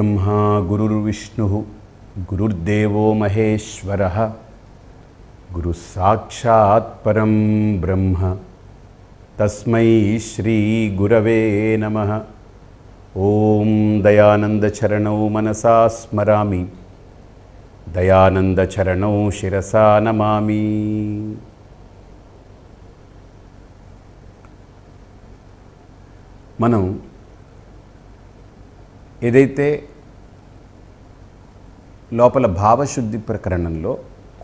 गुरुर्ब्रह्मा गुरुर्विष्णुः गुरुर्देवो महेश्वरः गुरुस्साक्षात् परं ब्रह्म तस्मै गुरवे नमः ॐ दयानन्दचरणौ मनसा स्मरामि दयानन्दचरणौ शिरसा नमामि మనం ఏదైతే లోపల భావశుద్ధి ప్రకరణంలో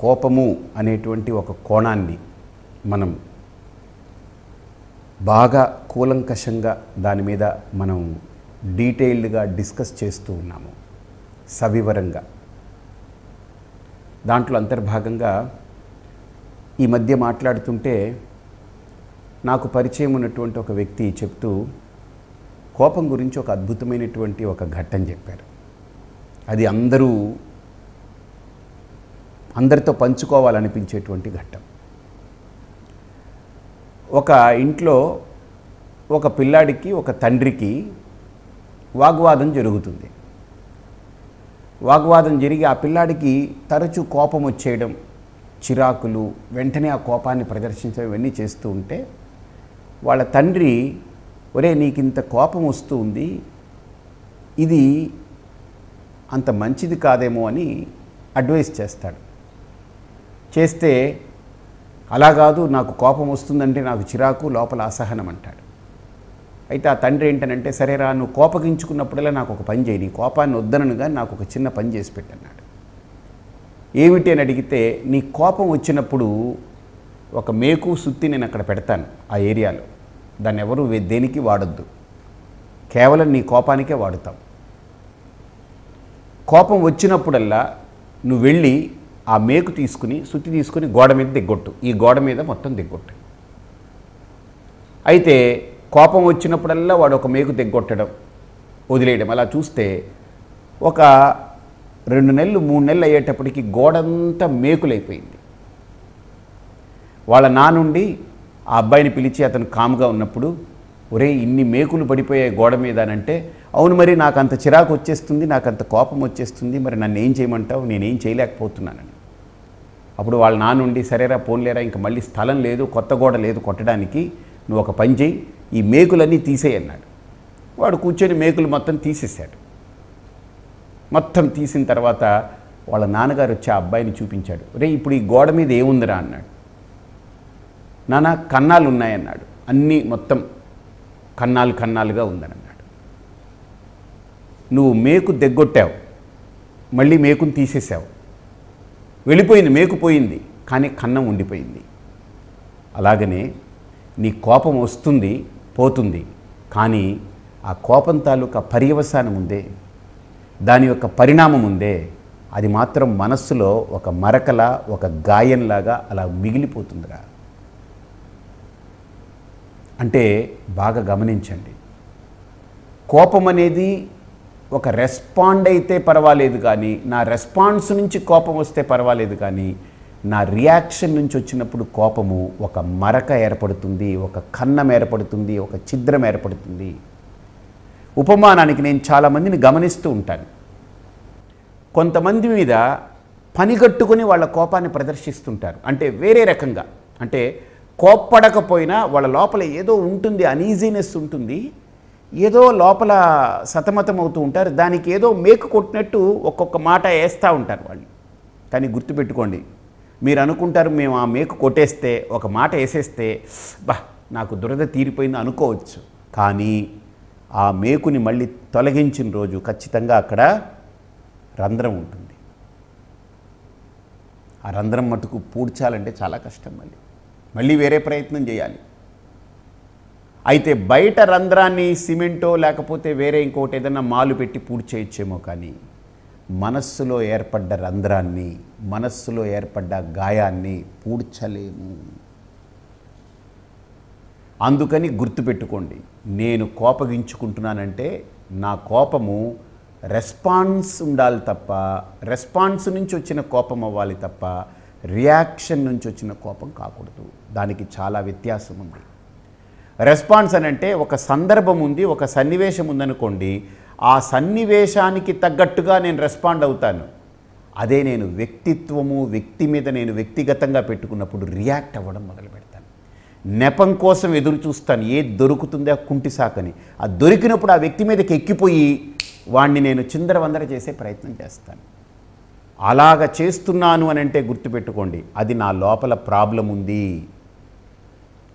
కోపము అనేటువంటి ఒక కోణాన్ని మనం బాగా కూలంకషంగా దాని మీద మనం డీటెయిల్డ్గా డిస్కస్ చేస్తూ ఉన్నాము సవివరంగా దాంట్లో అంతర్భాగంగా ఈ మధ్య మాట్లాడుతుంటే నాకు పరిచయం ఉన్నటువంటి ఒక వ్యక్తి చెప్తూ కోపం గురించి ఒక అద్భుతమైనటువంటి ఒక ఘట్టం చెప్పారు అది అందరూ అందరితో పంచుకోవాలనిపించేటువంటి ఘట్టం ఒక ఇంట్లో ఒక పిల్లాడికి ఒక తండ్రికి వాగ్వాదం జరుగుతుంది వాగ్వాదం జరిగి ఆ పిల్లాడికి తరచూ కోపం వచ్చేయడం చిరాకులు వెంటనే ఆ కోపాన్ని ప్రదర్శించడం ఇవన్నీ చేస్తూ ఉంటే వాళ్ళ తండ్రి ఒరే నీకు ఇంత కోపం ఉంది ఇది అంత మంచిది కాదేమో అని అడ్వైస్ చేస్తాడు చేస్తే అలా కాదు నాకు కోపం వస్తుందంటే నాకు చిరాకు లోపల అసహనం అంటాడు అయితే ఆ తండ్రి ఏంటనంటే సరేరా నువ్వు కోపగించుకున్నప్పుడల్లా నాకు ఒక పని చేయి నీ కోపాన్ని వద్దననుగా నాకు ఒక చిన్న పని చేసి పెట్టన్నాడు ఏమిటి అని అడిగితే నీ కోపం వచ్చినప్పుడు ఒక మేకు సుత్తి నేను అక్కడ పెడతాను ఆ ఏరియాలో దాన్ని ఎవరు దేనికి వాడొద్దు కేవలం నీ కోపానికే వాడుతాం కోపం వచ్చినప్పుడల్లా నువ్వు వెళ్ళి ఆ మేకు తీసుకుని శుద్ధి తీసుకుని గోడ మీద దిగ్గొట్టు ఈ గోడ మీద మొత్తం దిగ్గొట్టు అయితే కోపం వచ్చినప్పుడల్లా వాడు ఒక మేకు దిగ్గొట్టడం వదిలేయడం అలా చూస్తే ఒక రెండు నెలలు మూడు నెలలు అయ్యేటప్పటికి గోడంతా మేకులైపోయింది వాళ్ళ నుండి ఆ అబ్బాయిని పిలిచి అతను కాముగా ఉన్నప్పుడు ఒరే ఇన్ని మేకులు పడిపోయాయి గోడ మీద అంటే అవును మరి నాకు అంత చిరాకు వచ్చేస్తుంది నాకు అంత కోపం వచ్చేస్తుంది మరి నన్ను ఏం చేయమంటావు నేనేం చేయలేకపోతున్నానని అప్పుడు వాళ్ళ నానుండి సరేరా పోన్లేరా ఇంక మళ్ళీ స్థలం లేదు కొత్త గోడ లేదు కొట్టడానికి నువ్వు ఒక పని చేయి ఈ మేకులన్నీ తీసేయన్నాడు వాడు కూర్చొని మేకులు మొత్తం తీసేశాడు మొత్తం తీసిన తర్వాత వాళ్ళ నాన్నగారు వచ్చి ఆ అబ్బాయిని చూపించాడు రే ఇప్పుడు ఈ గోడ మీద ఏముందిరా అన్నాడు నాన్న కన్నాలు ఉన్నాయన్నాడు అన్నీ మొత్తం కన్నాలు కన్నాలుగా ఉందన్నాడు నువ్వు మేకు దెగ్గొట్టావు మళ్ళీ మేకును తీసేసావు వెళ్ళిపోయింది మేకు పోయింది కానీ కన్నం ఉండిపోయింది అలాగనే నీ కోపం వస్తుంది పోతుంది కానీ ఆ కోపం తాలూకా పర్యవసానం ఉందే దాని యొక్క పరిణామం ఉందే అది మాత్రం మనస్సులో ఒక మరకల ఒక గాయంలాగా అలా మిగిలిపోతుందిరా అంటే బాగా గమనించండి కోపం అనేది ఒక రెస్పాండ్ అయితే పర్వాలేదు కానీ నా రెస్పాన్స్ నుంచి కోపం వస్తే పర్వాలేదు కానీ నా రియాక్షన్ నుంచి వచ్చినప్పుడు కోపము ఒక మరక ఏర్పడుతుంది ఒక కన్నం ఏర్పడుతుంది ఒక ఛిద్రం ఏర్పడుతుంది ఉపమానానికి నేను చాలామందిని గమనిస్తూ ఉంటాను కొంతమంది మీద పనిగట్టుకొని వాళ్ళ కోపాన్ని ప్రదర్శిస్తుంటారు అంటే వేరే రకంగా అంటే కోప్పడకపోయినా వాళ్ళ లోపల ఏదో ఉంటుంది అనీజీనెస్ ఉంటుంది ఏదో లోపల సతమతం అవుతూ ఉంటారు దానికి ఏదో మేకు కొట్టినట్టు ఒక్కొక్క మాట వేస్తూ ఉంటారు వాళ్ళు కానీ గుర్తుపెట్టుకోండి మీరు అనుకుంటారు మేము ఆ మేకు కొట్టేస్తే ఒక మాట వేసేస్తే బా నాకు దురద తీరిపోయింది అనుకోవచ్చు కానీ ఆ మేకుని మళ్ళీ తొలగించిన రోజు ఖచ్చితంగా అక్కడ రంధ్రం ఉంటుంది ఆ రంధ్రం మటుకు పూడ్చాలంటే చాలా కష్టం మళ్ళీ మళ్ళీ వేరే ప్రయత్నం చేయాలి అయితే బయట రంధ్రాన్ని సిమెంటో లేకపోతే వేరే ఇంకోటి ఏదైనా మాలు పెట్టి పూర్తి చేయొచ్చేమో కానీ మనస్సులో ఏర్పడ్డ రంధ్రాన్ని మనస్సులో ఏర్పడ్డ గాయాన్ని పూడ్చలేము అందుకని గుర్తుపెట్టుకోండి నేను కోపగించుకుంటున్నానంటే నా కోపము రెస్పాన్స్ ఉండాలి తప్ప రెస్పాన్స్ నుంచి వచ్చిన కోపం అవ్వాలి తప్ప రియాక్షన్ నుంచి వచ్చిన కోపం కాకూడదు దానికి చాలా వ్యత్యాసం ఉంది రెస్పాన్స్ అని అంటే ఒక సందర్భం ఉంది ఒక సన్నివేశం ఉందనుకోండి ఆ సన్నివేశానికి తగ్గట్టుగా నేను రెస్పాండ్ అవుతాను అదే నేను వ్యక్తిత్వము వ్యక్తి మీద నేను వ్యక్తిగతంగా పెట్టుకున్నప్పుడు రియాక్ట్ అవ్వడం మొదలు పెడతాను నెపం కోసం ఎదురు చూస్తాను ఏది దొరుకుతుందో కుంటి సాకని ఆ దొరికినప్పుడు ఆ వ్యక్తి మీదకి ఎక్కిపోయి వాణ్ణి నేను చిందరవందర చేసే ప్రయత్నం చేస్తాను అలాగ చేస్తున్నాను అని అంటే గుర్తుపెట్టుకోండి అది నా లోపల ప్రాబ్లం ఉంది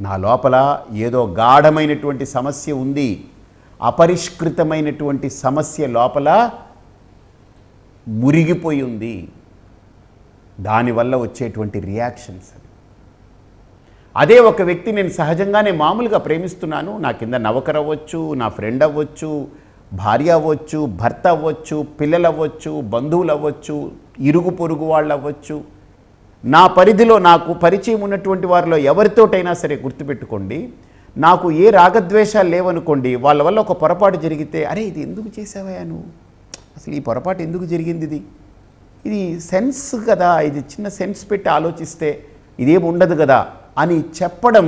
నా లోపల ఏదో గాఢమైనటువంటి సమస్య ఉంది అపరిష్కృతమైనటువంటి సమస్య లోపల మురిగిపోయి ఉంది దానివల్ల వచ్చేటువంటి రియాక్షన్స్ అది అదే ఒక వ్యక్తి నేను సహజంగానే మామూలుగా ప్రేమిస్తున్నాను నా కింద నవకర అవ్వచ్చు నా ఫ్రెండ్ అవ్వచ్చు భార్య అవ్వచ్చు భర్త అవ్వచ్చు పిల్లలు అవ్వచ్చు బంధువులు అవ్వచ్చు ఇరుగు పొరుగు వాళ్ళు అవ్వచ్చు నా పరిధిలో నాకు పరిచయం ఉన్నటువంటి వారిలో ఎవరితోటైనా సరే గుర్తుపెట్టుకోండి నాకు ఏ రాగద్వేషాలు లేవనుకోండి వాళ్ళ వల్ల ఒక పొరపాటు జరిగితే అరే ఇది ఎందుకు చేసావా నువ్వు అసలు ఈ పొరపాటు ఎందుకు జరిగింది ఇది ఇది సెన్స్ కదా ఇది చిన్న సెన్స్ పెట్టి ఆలోచిస్తే ఇదేం ఉండదు కదా అని చెప్పడం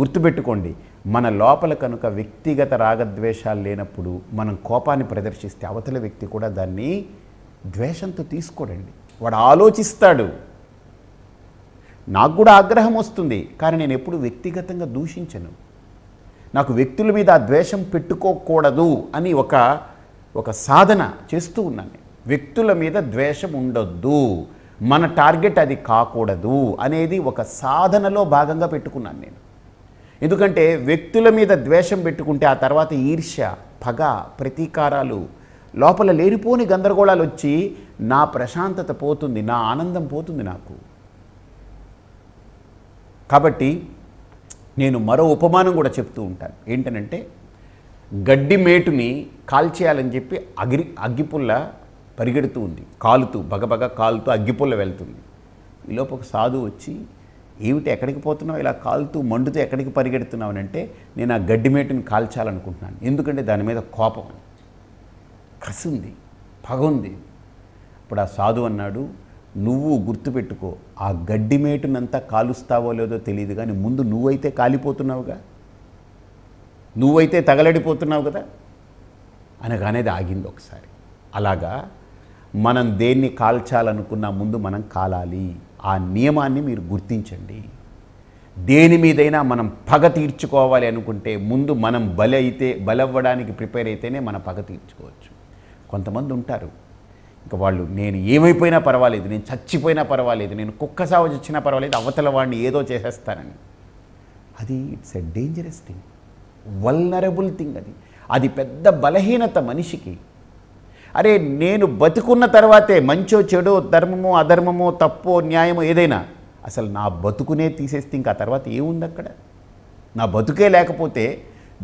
గుర్తుపెట్టుకోండి మన లోపల కనుక వ్యక్తిగత రాగద్వేషాలు లేనప్పుడు మనం కోపాన్ని ప్రదర్శిస్తే అవతల వ్యక్తి కూడా దాన్ని ద్వేషంతో తీసుకోడండి వాడు ఆలోచిస్తాడు నాకు కూడా ఆగ్రహం వస్తుంది కానీ నేను ఎప్పుడు వ్యక్తిగతంగా దూషించను నాకు వ్యక్తుల మీద ద్వేషం పెట్టుకోకూడదు అని ఒక ఒక సాధన చేస్తూ ఉన్నాను వ్యక్తుల మీద ద్వేషం ఉండొద్దు మన టార్గెట్ అది కాకూడదు అనేది ఒక సాధనలో భాగంగా పెట్టుకున్నాను నేను ఎందుకంటే వ్యక్తుల మీద ద్వేషం పెట్టుకుంటే ఆ తర్వాత ఈర్ష్య పగ ప్రతీకారాలు లోపల లేనిపోని గందరగోళాలు వచ్చి నా ప్రశాంతత పోతుంది నా ఆనందం పోతుంది నాకు కాబట్టి నేను మరో ఉపమానం కూడా చెప్తూ ఉంటాను ఏంటనంటే గడ్డి మేటుని కాల్చేయాలని చెప్పి అగిరి అగ్గిపుల్ల పరిగెడుతూ ఉంది కాలుతూ బగబగ కాలుతూ అగ్గిపుల్ల వెళ్తుంది ఈలోపు ఒక సాధువు వచ్చి ఏమిటి ఎక్కడికి పోతున్నావు ఇలా కాలుతూ మండుతూ ఎక్కడికి పరిగెడుతున్నావు అంటే నేను ఆ గడ్డి మేటుని కాల్చాలనుకుంటున్నాను ఎందుకంటే దాని మీద కోపం కసుంది ఉంది పగ ఉంది ఇప్పుడు ఆ సాధువు అన్నాడు నువ్వు గుర్తుపెట్టుకో ఆ గడ్డి మేటునంతా కాలుస్తావో లేదో తెలియదు కానీ ముందు నువ్వైతే కాలిపోతున్నావుగా నువ్వైతే తగలడిపోతున్నావు కదా అనగానేది ఆగింది ఒకసారి అలాగా మనం దేన్ని కాల్చాలనుకున్నా ముందు మనం కాలాలి ఆ నియమాన్ని మీరు గుర్తించండి దేని మీదైనా మనం పగ తీర్చుకోవాలి అనుకుంటే ముందు మనం బలైతే బలవ్వడానికి ప్రిపేర్ అయితేనే మన పగ తీర్చుకోవచ్చు కొంతమంది ఉంటారు ఇంకా వాళ్ళు నేను ఏమైపోయినా పర్వాలేదు నేను చచ్చిపోయినా పర్వాలేదు నేను కుక్క సావు చచ్చినా పర్వాలేదు అవతల వాడిని ఏదో చేసేస్తానని అది it's a dangerous thing vulnerable thing అది అది పెద్ద బలహీనత మనిషికి అరే నేను బతుకున్న తర్వాతే మంచో చెడో ధర్మమో అధర్మమో తప్పో న్యాయమో ఏదైనా అసలు నా బతుకునే తీసేస్తే ఇంకా తర్వాత ఏముంది అక్కడ నా బతుకే లేకపోతే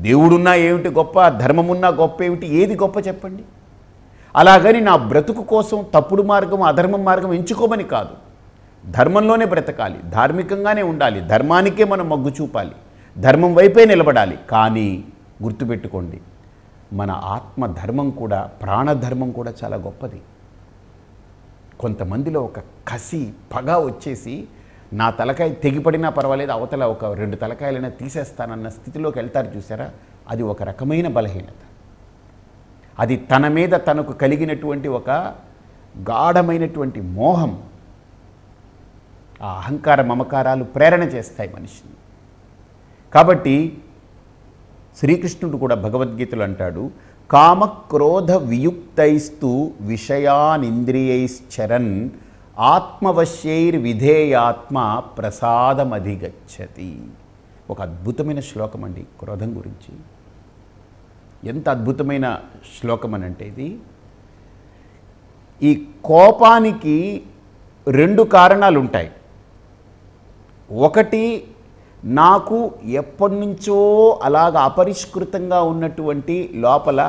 దేవుడున్నా ఏమిటి గొప్ప ధర్మమున్నా గొప్ప ఏమిటి ఏది గొప్ప చెప్పండి అలాగని నా బ్రతుకు కోసం తప్పుడు మార్గం అధర్మ మార్గం ఎంచుకోమని కాదు ధర్మంలోనే బ్రతకాలి ధార్మికంగానే ఉండాలి ధర్మానికే మనం మొగ్గు చూపాలి ధర్మం వైపే నిలబడాలి కానీ గుర్తుపెట్టుకోండి మన ఆత్మ ధర్మం కూడా ప్రాణధర్మం కూడా చాలా గొప్పది కొంతమందిలో ఒక కసి పగ వచ్చేసి నా తలకాయ తెగిపడినా పర్వాలేదు అవతల ఒక రెండు తలకాయలైనా తీసేస్తానన్న స్థితిలోకి వెళ్తారు చూసారా అది ఒక రకమైన బలహీనత అది తన మీద తనకు కలిగినటువంటి ఒక గాఢమైనటువంటి మోహం ఆ అహంకార మమకారాలు ప్రేరణ చేస్తాయి మనిషిని కాబట్టి శ్రీకృష్ణుడు కూడా భగవద్గీతలు అంటాడు కామక్రోధ వియుక్తైస్తు విషయానింద్రియైశ్చరన్ ఆత్మవశ్యైర్ విధేయాత్మ ప్రసాదమధిగచ్చతి ఒక అద్భుతమైన శ్లోకం అండి క్రోధం గురించి ఎంత అద్భుతమైన శ్లోకం అని అంటే ఇది ఈ కోపానికి రెండు కారణాలు ఉంటాయి ఒకటి నాకు ఎప్పటి నుంచో అలాగ అపరిష్కృతంగా ఉన్నటువంటి లోపల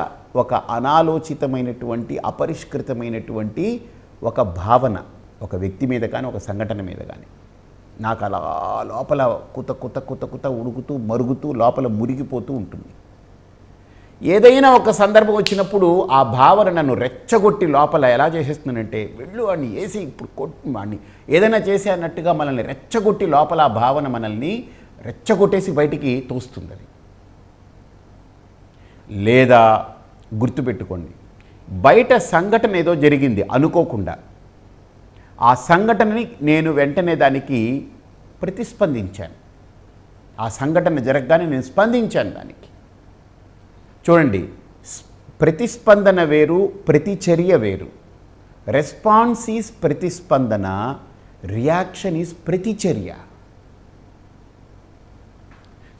ఒక అనాలోచితమైనటువంటి అపరిష్కృతమైనటువంటి ఒక భావన ఒక వ్యక్తి మీద కానీ ఒక సంఘటన మీద కానీ నాకు అలా లోపల కుత కుత కుత కుత ఉడుకుతూ మరుగుతూ లోపల మురిగిపోతూ ఉంటుంది ఏదైనా ఒక సందర్భం వచ్చినప్పుడు ఆ భావన నన్ను రెచ్చగొట్టి లోపల ఎలా చేసేస్తుందంటే వెళ్ళు వాడిని వేసి ఇప్పుడు కొట్టు వాడిని ఏదైనా చేసే అన్నట్టుగా మనల్ని రెచ్చగొట్టి లోపల ఆ భావన మనల్ని రెచ్చగొట్టేసి బయటికి తోస్తుంది లేదా గుర్తుపెట్టుకోండి బయట సంఘటన ఏదో జరిగింది అనుకోకుండా ఆ సంఘటనని నేను వెంటనే దానికి ప్రతిస్పందించాను ఆ సంఘటన జరగగానే నేను స్పందించాను దానికి చూడండి ప్రతిస్పందన వేరు ప్రతిచర్య వేరు రెస్పాన్స్ ఈజ్ ప్రతిస్పందన రియాక్షన్ ఈజ్ ప్రతిచర్య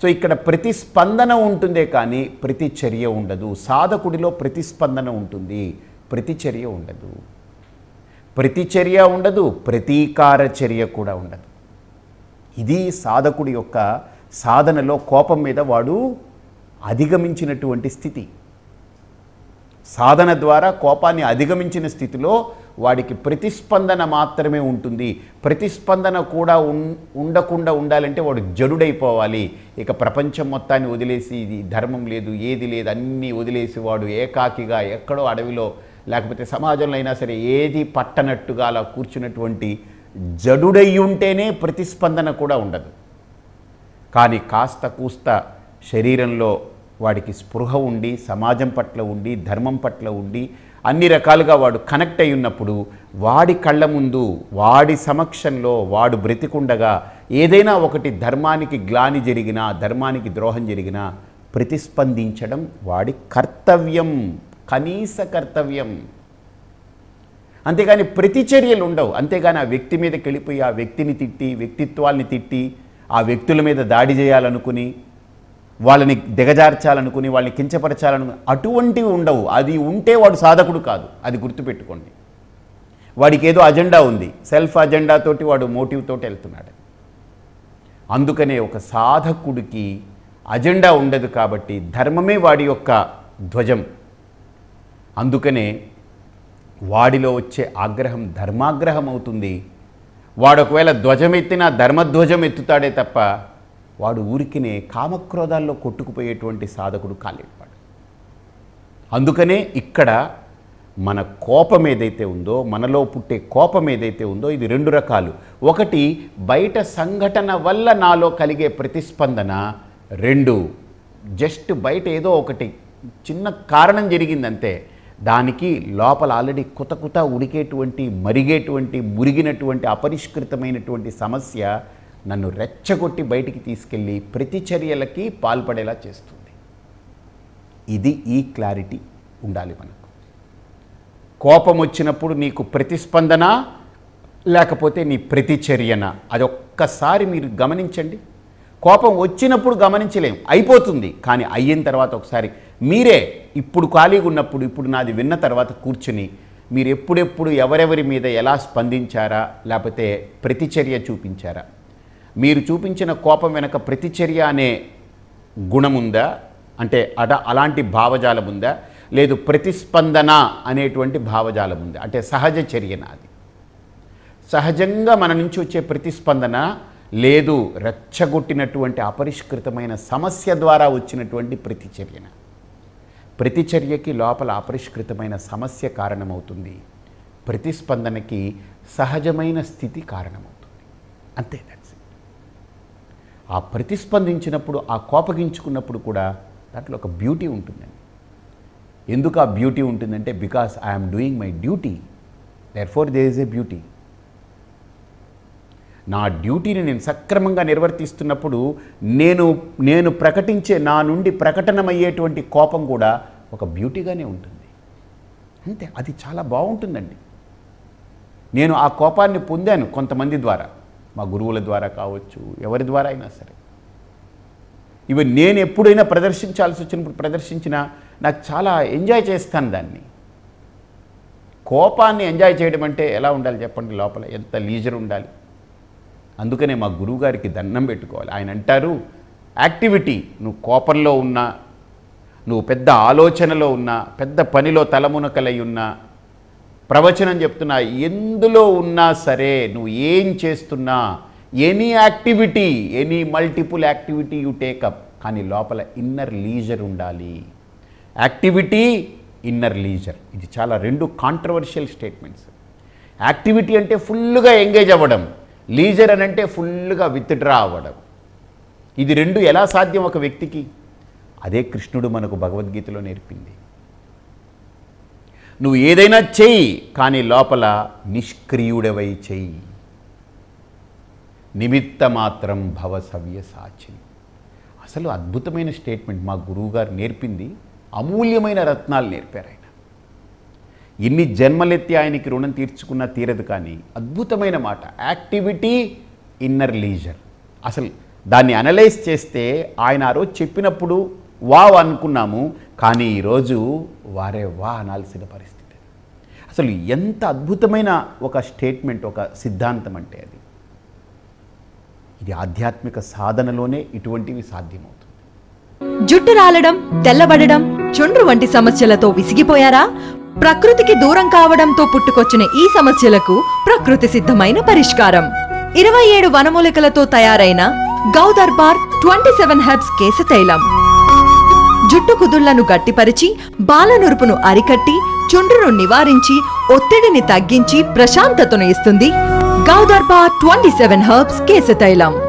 సో ఇక్కడ ప్రతిస్పందన ఉంటుందే కానీ ప్రతిచర్య ఉండదు సాధకుడిలో ప్రతిస్పందన ఉంటుంది ప్రతిచర్య ఉండదు ప్రతిచర్య ఉండదు ప్రతీకార చర్య కూడా ఉండదు ఇది సాధకుడి యొక్క సాధనలో కోపం మీద వాడు అధిగమించినటువంటి స్థితి సాధన ద్వారా కోపాన్ని అధిగమించిన స్థితిలో వాడికి ప్రతిస్పందన మాత్రమే ఉంటుంది ప్రతిస్పందన కూడా ఉండకుండా ఉండాలంటే వాడు జడుడైపోవాలి ఇక ప్రపంచం మొత్తాన్ని వదిలేసి ఇది ధర్మం లేదు ఏది లేదు అన్నీ వదిలేసి వాడు ఏకాకిగా ఎక్కడో అడవిలో లేకపోతే సమాజంలో అయినా సరే ఏది పట్టనట్టుగా అలా కూర్చున్నటువంటి జడుడయ్యుంటేనే ఉంటేనే ప్రతిస్పందన కూడా ఉండదు కానీ కాస్త కూస్త శరీరంలో వాడికి స్పృహ ఉండి సమాజం పట్ల ఉండి ధర్మం పట్ల ఉండి అన్ని రకాలుగా వాడు కనెక్ట్ అయి ఉన్నప్పుడు వాడి కళ్ళ ముందు వాడి సమక్షంలో వాడు బ్రతికుండగా ఏదైనా ఒకటి ధర్మానికి గ్లాని జరిగినా ధర్మానికి ద్రోహం జరిగినా ప్రతిస్పందించడం వాడి కర్తవ్యం కనీస కర్తవ్యం అంతేగాని ప్రతిచర్యలు ఉండవు అంతేగాని ఆ వ్యక్తి మీదకి వెళ్ళిపోయి ఆ వ్యక్తిని తిట్టి వ్యక్తిత్వాల్ని తిట్టి ఆ వ్యక్తుల మీద దాడి చేయాలనుకుని వాళ్ళని దిగజార్చాలనుకుని వాళ్ళని కించపరచాలను అటువంటివి ఉండవు అది ఉంటే వాడు సాధకుడు కాదు అది గుర్తుపెట్టుకోండి వాడికి ఏదో అజెండా ఉంది సెల్ఫ్ అజెండాతోటి వాడు మోటివ్ తోటి వెళ్తున్నాడు అందుకనే ఒక సాధకుడికి అజెండా ఉండదు కాబట్టి ధర్మమే వాడి యొక్క ధ్వజం అందుకనే వాడిలో వచ్చే ఆగ్రహం ధర్మాగ్రహం అవుతుంది వాడు ఒకవేళ ధ్వజం ఎత్తినా ధర్మధ్వజం ఎత్తుతాడే తప్ప వాడు ఊరికినే కామక్రోధాల్లో కొట్టుకుపోయేటువంటి సాధకుడు కాలేడు వాడు అందుకనే ఇక్కడ మన కోపం ఏదైతే ఉందో మనలో పుట్టే కోపం ఏదైతే ఉందో ఇది రెండు రకాలు ఒకటి బయట సంఘటన వల్ల నాలో కలిగే ప్రతిస్పందన రెండు జస్ట్ బయట ఏదో ఒకటి చిన్న కారణం జరిగిందంతే దానికి లోపల ఆల్రెడీ కుత కుత ఉడికేటువంటి మరిగేటువంటి మురిగినటువంటి అపరిష్కృతమైనటువంటి సమస్య నన్ను రెచ్చగొట్టి బయటికి తీసుకెళ్ళి ప్రతిచర్యలకి పాల్పడేలా చేస్తుంది ఇది ఈ క్లారిటీ ఉండాలి మనకు కోపం వచ్చినప్పుడు నీకు ప్రతిస్పందన లేకపోతే నీ ప్రతిచర్యన అదొక్కసారి మీరు గమనించండి కోపం వచ్చినప్పుడు గమనించలేం అయిపోతుంది కానీ అయిన తర్వాత ఒకసారి మీరే ఇప్పుడు ఖాళీగా ఉన్నప్పుడు ఇప్పుడు నాది విన్న తర్వాత కూర్చుని మీరు ఎప్పుడెప్పుడు ఎవరెవరి మీద ఎలా స్పందించారా లేకపోతే ప్రతిచర్య చూపించారా మీరు చూపించిన కోపం వెనక ప్రతిచర్య అనే గుణముందా అంటే అట అలాంటి భావజాలం ఉందా లేదు ప్రతిస్పందన అనేటువంటి భావజాలం ఉందా అంటే సహజ చర్య నాది సహజంగా మన నుంచి వచ్చే ప్రతిస్పందన లేదు రెచ్చగొట్టినటువంటి అపరిష్కృతమైన సమస్య ద్వారా వచ్చినటువంటి ప్రతిచర్యన ప్రతిచర్యకి లోపల అపరిష్కృతమైన సమస్య కారణమవుతుంది ప్రతిస్పందనకి సహజమైన స్థితి కారణమవుతుంది అంతే దట్స్ ఆ ప్రతిస్పందించినప్పుడు ఆ కోపగించుకున్నప్పుడు కూడా దాంట్లో ఒక బ్యూటీ ఉంటుందండి ఎందుకు ఆ బ్యూటీ ఉంటుందంటే because I'm doing my duty therefore there is a beauty నా డ్యూటీని నేను సక్రమంగా నిర్వర్తిస్తున్నప్పుడు నేను నేను ప్రకటించే నా నుండి ప్రకటనమయ్యేటువంటి కోపం కూడా ఒక బ్యూటీగానే ఉంటుంది అంతే అది చాలా బాగుంటుందండి నేను ఆ కోపాన్ని పొందాను కొంతమంది ద్వారా మా గురువుల ద్వారా కావచ్చు ఎవరి ద్వారా అయినా సరే ఇవి నేను ఎప్పుడైనా ప్రదర్శించాల్సి వచ్చినప్పుడు ప్రదర్శించినా నాకు చాలా ఎంజాయ్ చేస్తాను దాన్ని కోపాన్ని ఎంజాయ్ చేయడం అంటే ఎలా ఉండాలి చెప్పండి లోపల ఎంత లీజర్ ఉండాలి అందుకనే మా గురువుగారికి దండం పెట్టుకోవాలి ఆయన అంటారు యాక్టివిటీ నువ్వు కోపంలో ఉన్నా నువ్వు పెద్ద ఆలోచనలో ఉన్నా పెద్ద పనిలో తలమునకలై ఉన్నా ప్రవచనం చెప్తున్నా ఎందులో ఉన్నా సరే నువ్వు ఏం చేస్తున్నా any activity any multiple activity you take up కానీ లోపల ఇన్నర్ లీజర్ ఉండాలి యాక్టివిటీ ఇన్నర్ లీజర్ ఇది చాలా రెండు కాంట్రవర్షియల్ స్టేట్మెంట్స్ యాక్టివిటీ అంటే ఫుల్గా ఎంగేజ్ అవ్వడం లీజర్ అని అంటే ఫుల్గా విత్డ్రా అవ్వడం ఇది రెండు ఎలా సాధ్యం ఒక వ్యక్తికి అదే కృష్ణుడు మనకు భగవద్గీతలో నేర్పింది నువ్వు ఏదైనా చెయ్యి కానీ లోపల నిష్క్రియుడవై చెయ్యి నిమిత్త మాత్రం భవ సవ్య సాక్షిని అసలు అద్భుతమైన స్టేట్మెంట్ మా గురువుగారు నేర్పింది అమూల్యమైన రత్నాలు నేర్పారు ఆయన ఎన్ని జన్మలెత్తి ఆయనకి రుణం తీర్చుకున్నా తీరదు కానీ అద్భుతమైన మాట యాక్టివిటీ ఇన్నర్ లీజర్ అసలు దాన్ని అనలైజ్ చేస్తే ఆయన ఆ రోజు చెప్పినప్పుడు వావ్ అనుకున్నాము కానీ ఈరోజు వారే వా అనాల్సిన పరిస్థితి అసలు ఎంత అద్భుతమైన ఒక స్టేట్మెంట్ ఒక సిద్ధాంతం అంటే అది ఇది ఆధ్యాత్మిక సాధనలోనే ఇటువంటివి సాధ్యమవుతుంది జుట్టు రాలడం తెల్లబడడం చుండ్రు వంటి సమస్యలతో విసిగిపోయారా ప్రకృతికి దూరం కావడంతో పుట్టుకొచ్చిన ఈ సమస్యలకు ప్రకృతి సిద్ధమైన పరిష్కారం ఇరవై ఏడు వనమూలికలతో తయారైన గౌదర్బార్ ట్వంటీ సెవెన్ హెర్బ్స్ కేసు తైలం జుట్టు కుదుళ్లను గట్టిపరిచి బాలనురుపును అరికట్టి చుండ్రును నివారించి ఒత్తిడిని తగ్గించి ప్రశాంతతను ఇస్తుంది గౌదర్బా ట్వంటీ సెవెన్ హర్బ్స్ కేశతైలం